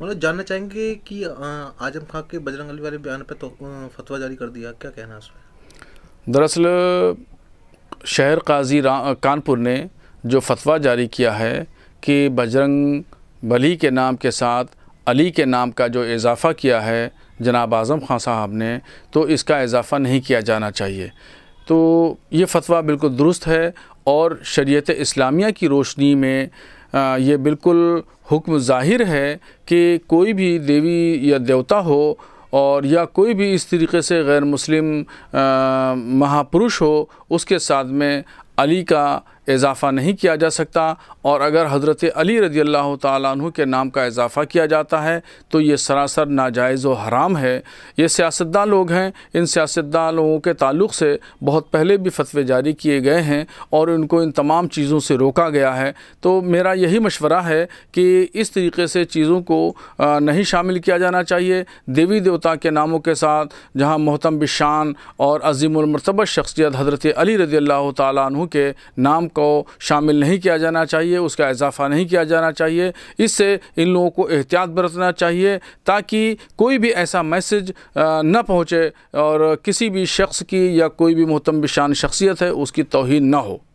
مطلب جاننا چاہیں گے کہ آجم خاں کے بجرنگ علی والے بیان پہ تو فتویٰ جاری کر دیا کیا کہنا ہے اس میں دراصل شہر قاضی کانپور نے جو فتویٰ جاری کیا ہے کہ بجرنگ بلی کے نام کے ساتھ علی کے نام کا جو اضافہ کیا ہے جناب اعظم خان صاحب نے تو اس کا اضافہ نہیں کیا جانا چاہیے تو یہ فتویٰ بالکل درست ہے اور شریعت اسلامیہ کی روشنی میں یہ بالکل حکم ظاہر ہے کہ کوئی بھی دیوی یا دیوتا ہو اور یا کوئی بھی اس طریقے سے غیر مسلم پروش ہو اس کے ساتھ میں علی کا اضافہ نہیں کیا جا سکتا اور اگر حضرت علی رضی اللہ تعالیٰ عنہ کے نام کا اضافہ کیا جاتا ہے تو یہ سراسر ناجائز و حرام ہے یہ سیاستداں لوگ ہیں ان سیاستداں لوگوں کے تعلق سے بہت پہلے بھی فتوے جاری کیے گئے ہیں اور ان کو ان تمام چیزوں سے روکا گیا ہے تو میرا یہی مشورہ ہے کہ اس طریقے سے چیزوں کو نہیں شامل کیا جانا چاہیے دیوی دیوتا کے ناموں کے ساتھ جہاں محتم بشان اور عظیم المرتبہ شخصیت حضرت علی رضی اللہ تعالیٰ عنہ کے نام کا کو شامل نہیں کیا جانا چاہیے اس کا اضافہ نہیں کیا جانا چاہیے اس سے ان لوگوں کو احتیاط برتنا چاہیے تاکہ کوئی بھی ایسا میسج نہ پہنچے اور کسی بھی شخص کی یا کوئی بھی محتم بشان شخصیت ہے اس کی توہین نہ ہو